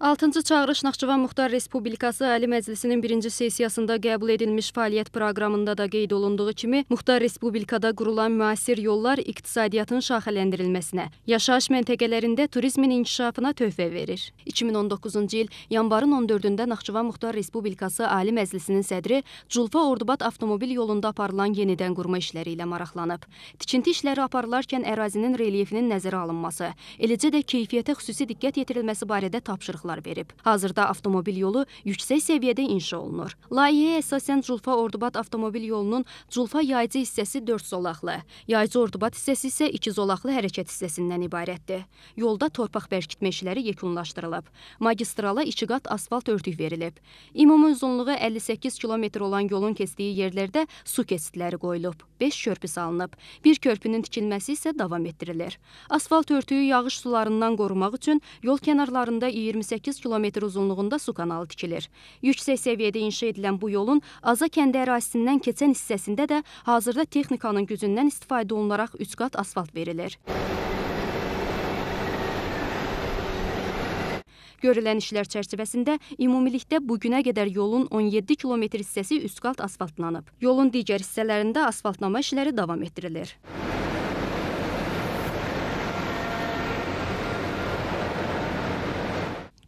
6-cı çağırış Naxçıvan Muxtar Respublikası Əli Məclisinin birinci sessiyasında qəbul edilmiş fəaliyyət proqramında da qeyd olunduğu kimi, Muxtar Respublikada qurulan müasir yollar iqtisadiyyatın şaxələndirilməsinə, yaşayış məntəqələrində turizmin inkişafına töhfə verir. 2019-cu il yanvarın 14-də Naxçıvan Muxtar Respublikası Ali Məclisinin sədri Culfa Ordubad avtomobil yolunda aparılan yenidən qurma işləri ilə maraqlanıb. Tikinti işləri aparılarkən ərazinin relyefinin nəzərə alınması, eləcə də keyfiyyətə xüsusi diqqət yetirilməsi barədə tapşırıq məlumatlar verib. Hazırda avtomobil yolu yüksək səviyyədə inşa olunur. Layihəyə əsasən Culfa-Ordubad avtomobil yolunun Culfa yaycı hissəsi 4 zolaqlı, yaycı Ordubad hissəsi isə 2 zolaqlı hərəkət hissəsindən ibarətdir. Yolda torpaq bərkitmə işləri yekunlaşdırılıb. Magistrala iki qat asfalt örtük verilib. Ümumi uzunluğu 58 kilometr olan yolun keçdiyi yerlərdə su keçidləri qoyulub. 5 körpü salınıb. Bir körpünün tikilməsi isə davam etdirilir. Asfalt örtüyü yağış sularından qorumaq üçün yol kənarlarında 28 138 kilometr uzunluğunda su kanalı tikilir. Yüksək səviyyədə inşa edilən bu yolun Aza kəndi ərazisindən keçən hissəsində də hazırda texnikanın gücündən istifadə olunaraq 3 qat asfalt verilir. Görülən işlər çərçivəsində ümumilikdə bu günə qədər yolun 17 kilometr hissəsi üst qalt asfaltlanıb. Yolun digər hissələrində asfaltlama işləri davam etdirilir.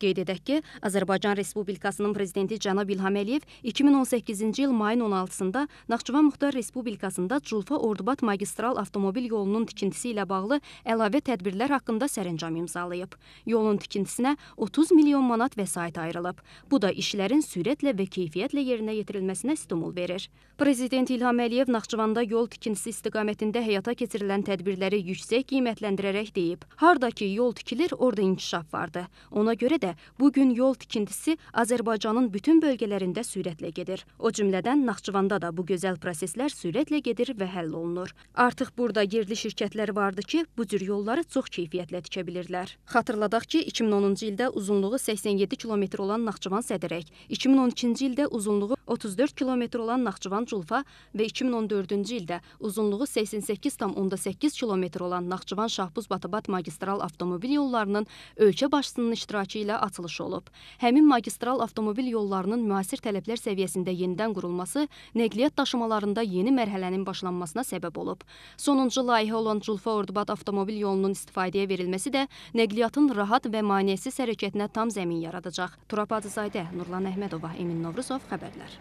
Qeyd edək ki, Azərbaycan Respublikasının prezidenti cənab İlham Əliyev 2018-ci il mayın 16-sında Naxçıvan Muxtar Respublikasında Culfa-Ordubad magistral avtomobil yolunun tikintisi ilə bağlı əlavə tədbirlər haqqında sərəncam imzalayıb. Yolun tikintisinə 30 milyon manat vəsait ayrılıb. Bu da işlərin sürətlə və keyfiyyətlə yerinə yetirilməsinə stimul verir. Prezident İlham Əliyev Naxçıvanda yol tikintisi istiqamətində həyata keçirilən tədbirləri yüksək qiymətləndirərək deyib: "Harda ki yol tikilir, orada inkişaf vardı. Ona görə də də bu gün yol tikintisi Azərbaycanın bütün bölgələrində sürətlə gedir. O cümlədən Naxçıvanda da bu gözəl proseslər sürətlə gedir və həll olunur. Artıq burada yerli şirkətlər vardı ki, bu cür yolları çox keyfiyyətlə tikə bilirlər. Xatırladaq ki, 2010-cu ildə uzunluğu 87 kilometr olan Naxçıvan Sədərək, 2012-ci ildə uzunluğu 34 kilometr olan Naxçıvan Culfa və 2014-cü ildə uzunluğu 88,8 kilometr olan Naxçıvan Şahbuz Batabat magistral avtomobil yollarının ölkə başçısının iştirakı ilə hissəsində açılış olub. Həmin magistral avtomobil yollarının müasir tələblər səviyyəsində yenidən qurulması nəqliyyat daşımalarında yeni mərhələnin başlanmasına səbəb olub. Sonuncu layihə olan Culfa Ordubad avtomobil yolunun istifadəyə verilməsi də nəqliyyatın rahat və maneəsiz hərəkətinə tam zəmin yaradacaq. Turab Adızadə, Nurlan Əhmədova, Emin Novruzov xəbərlər.